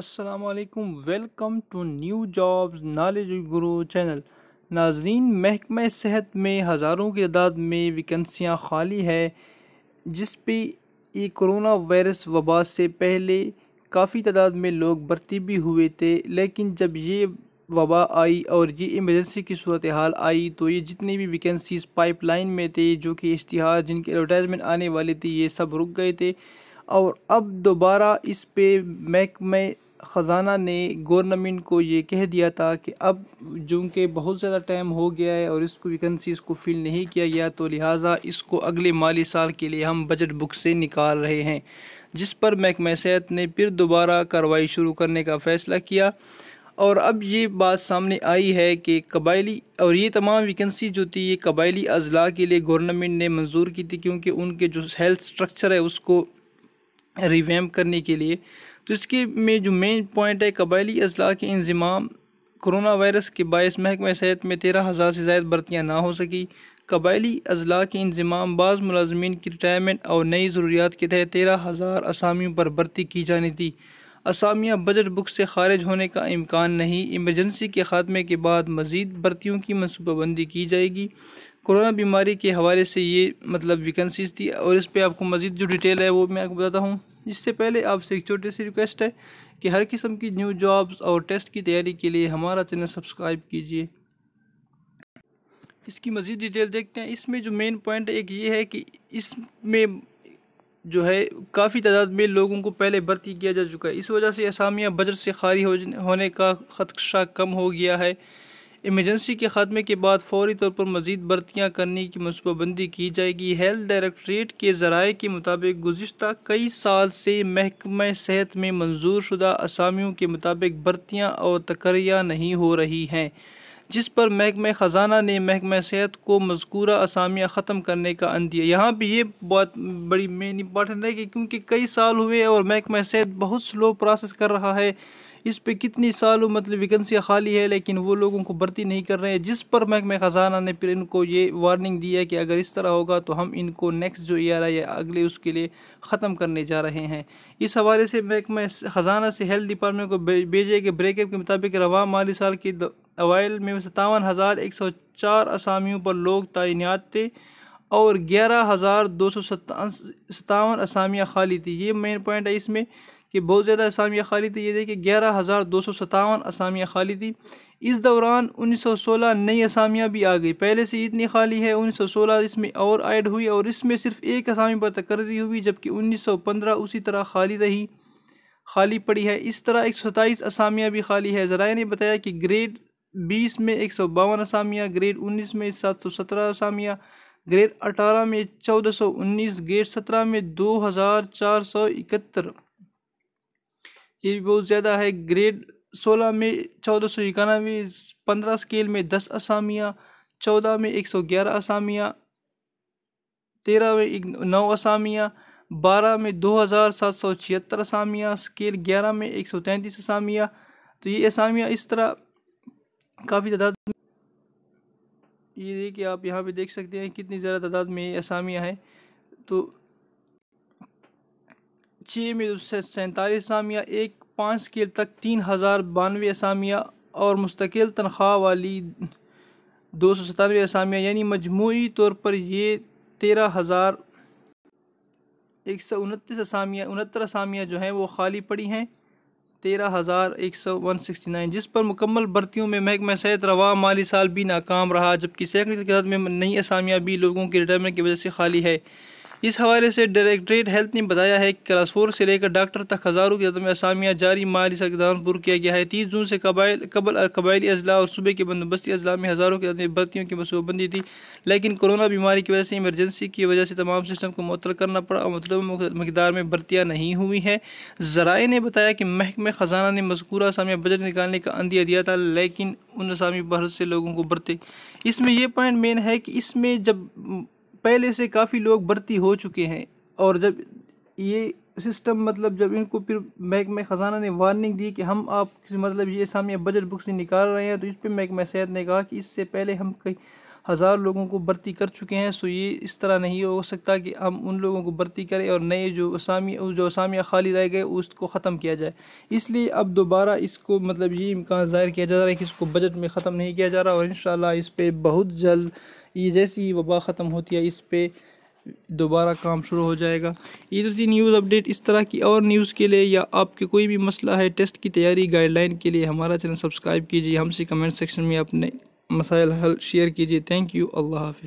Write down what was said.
असलकम welcome to new jobs knowledge guru channel नाजरीन महकमे सेहत में हज़ारों की तादाद में वैकेंसियां खाली है जिस पे ये कोरोना वायरस वबा से पहले काफ़ी तादाद में लोग भर्ती भी हुए थे लेकिन जब ये वबा आई और ये इमरजेंसी की सूरत हाल आई तो ये जितनी भी वैकेंसीज पाइपलाइन में थे जो कि इश्तहार जिनके एडवर्टाइजमेंट आने वाले थे ये सब रुक गए थे और अब दोबारा इस पे महकमे ख़जाना ने गवर्नमेंट को ये कह दिया था कि अब जो कि बहुत ज़्यादा टाइम हो गया है और इसको वैकेंसीज को फिल नहीं किया गया तो लिहाजा इसको अगले माली साल के लिए हम बजट बुक से निकाल रहे हैं जिस पर महकमा सेहत ने फिर दोबारा कार्रवाई शुरू करने का फ़ैसला किया और अब ये बात सामने आई है कि कबायली और ये तमाम वैकेंसी जो थी ये कबायली अजला के लिए गवर्नमेंट ने मंजूर की थी क्योंकि उनके जो हेल्थ स्ट्रक्चर है उसको रिवैम करने के लिए तो इसके में जो मेन पॉइंट है कबायली अजला के इंजमाम कोरोना वायरस के बायस महकमा सेहत में तेरह हज़ार से ज़ायद भर्तियाँ ना हो सकी कबायली अजला के इंजमाम बाज़ मुलाजमीन की रिटायरमेंट और नई ज़रूरियात के तहत तेरह हज़ार असामियों पर भर्ती की जानी थी असामियाँ बजट बुक से खारिज होने का इम्कान नहीं इमरजेंसी के ख़ात्मे के बाद मज़ीद भर्तियों की मनसूबाबंदी की जाएगी कोरोना बीमारी के हवाले से ये मतलब वैकेंसीज थी और इस पर आपको मज़ीद जो डिटेल है वो मैं आपको बताता हूँ इससे पहले आपसे एक छोटी सी रिक्वेस्ट है कि हर किस्म की न्यू जॉब्स और टेस्ट की तैयारी के लिए हमारा चैनल सब्सक्राइब कीजिए इसकी मज़ीद डिटेल देखते हैं इसमें जो मेन पॉइंट एक ये है कि इसमें जो है काफ़ी तादाद में लोगों को पहले भर्ती किया जा चुका है इस वजह से असामिया बजट से खारी होने का खदशा कम हो गया है इमरजेंसी के ख़ात्मे के बाद फौरी तौर पर मजीद भर्तियाँ करने की मनसूबाबंदी की जाएगी हेल्थ डायरेक्ट्रेट के ज़राए के मुताबिक गुज्त कई साल से महकमा सेहत में मंजूर शुदा असामियों के मुताबिक भर्तियाँ और तकरियाँ नहीं हो रही हैं जिस पर महकम ख़जाना ने महकम सेहत को मजकूरा असामियाँ ख़त्म करने का अन दिया यहाँ पर ये बहुत बड़ी मेन इंपॉर्टेंट है कि क्योंकि कई साल हुए और महकम सेहत बहुत स्लो प्रोसेस कर रहा है इस पर कितनी सालों मतलब वैकेंसियाँ खाली है लेकिन वो लोगों को भर्ती नहीं कर रहे हैं जिस पर महकमे ख़जाना ने फिर इनको ये वार्निंग दी है कि अगर इस तरह होगा तो हम इनको नेक्स्ट जो ई आर आई अगले उसके लिए ख़त्म करने जा रहे हैं इस हवाले से महकमा ख़जाना से हेल्थ डिपार्टमेंट को भेजे गए ब्रेकअप के मुताबिक रवा माली साल के अवैल में सतावन हज़ार एक सौ चार असामियों पर लोग तैनात थे और ग्यारह हज़ार दो सौ सतावन असामियाँ खाली थी ये मेन पॉइंट है इसमें कि बहुत ज़्यादा असामियाँ खाली थी ये देखिए ग्यारह हज़ार दो सौ सतावन असामियाँ खाली थी इस दौरान उन्नीस सौ सोलह नई असामियाँ भी आ गई पहले से इतनी खाली है उन्नीस सौ सोलह इसमें और ऐड हुई और इसमें सिर्फ एक असामी पर तकर्री हुई जबकि उन्नीस सौ पंद्रह उसी तरह खाली रही खाली पड़ी है इस तरह एक सौ सताईस असामियाँ भी खाली है ज़रा ने बताया कि ग्रेड बीस में एक सौ बावन असामिया ग्रेड उन्नीस में सात सौ सत्रह असामिया ग्रेड अठारह में चौदह सौ उन्नीस ग्रेड सत्रह में दो हज़ार चार सौ इकहत्तर ये भी बहुत ज़्यादा है ग्रेड सोलह में चौदह सौ इक्यानवे पंद्रह स्केल में दस असामियाँ चौदह में एक सौ ग्यारह असामियाँ तेरह में नौ असामियाँ बारह में दो हज़ार सात सौ छिहत्तर असामियाँ स्केल ग्यारह में एक सौ तैंतीस असामियाँ तो ये असामियाँ इस तरह काफ़ी तादाद ये देखिए आप यहाँ पे देख सकते हैं कितनी ज़्यादा तादाद में ये असामियाँ हैं तो छः में तो सैंतालीस असामिया एक पाँच स्केल तक तीन हज़ार बानवे असामिया और मुस्तकिल तनख्वाह वाली दो सौ सतानवे असामिया यानी मजमू तौर पर ये तेरह हज़ार एक सौ उनतीस असामिया उनहत्तर असामिया जो हैं वो खाली पड़ी हैं तेरह हज़ार एक सौ वन सिक्सटी नाइन जिस पर मुकम्मल भर्तियों में महकमा सेहत रवा माली साल भी नाकाम रहा जबकि सैकड़ी तदाद में नई असामिया भी लोगों के रिटायरमेंट की वजह से खाली है इस हवाले से डायरेक्ट्रेट हेल्थ ने बताया है कि क्लास फोर से लेकर डॉक्टर तक हज़ारों की जदम असामियाँ जारी माली सरगदान पुर किया गया है तीस जून से कबाइल कबल कबायली अजला और सूबे के बंदोबस्ती अजला में हज़ारों की जदम भर्तियों की मनसूबबंदी थी लेकिन कोरोना बीमारी की वजह से इमरजेंसी की वजह से तमाम सिस्टम को मुतल करना पड़ा और मतलब मकदार में भर्तियाँ नहीं हुई हैं ज़राए ने बताया कि महकमे ख़जाना ने मजकूर असामिया बजट निकालने का अंदिया दिया था लेकिन उन असामी बहुत से लोगों को बरते इसमें यह पॉइंट मेन है कि इसमें जब पहले से काफ़ी लोग भर्ती हो चुके हैं और जब ये सिस्टम मतलब जब इनको फिर महकमा ख़जाना ने वार्निंग दी कि हम आप मतलब ये सामने बजट बुक से निकाल रहे हैं तो इस पर महकमा सेहत ने कहा कि इससे पहले हम कहीं हज़ार लोगों को भर्ती कर चुके हैं सो ये इस तरह नहीं हो सकता कि हम उन लोगों को भर्ती करें और नए जो असामी जो असामिया खाली रह गए उसको ख़त्म किया जाए इसलिए अब दोबारा इसको मतलब ये इम्कान ज़ाहिर किया जा रहा है कि इसको बजट में ख़त्म नहीं किया जा रहा और इन इस पर बहुत जल्द ये जैसी ही वबा ख़त्म होती है इस पर दोबारा काम शुरू हो जाएगा ये तो न्यूज़ अपडेट इस तरह की और न्यूज़ के लिए या आपके कोई भी मसला है टेस्ट की तैयारी गाइडलाइन के लिए हमारा चैनल सब्सक्राइब कीजिए हमसे कमेंट सेक्शन में अपने मसाइल हल शेयर कीजिए थैंक यू अल्लाह हाफि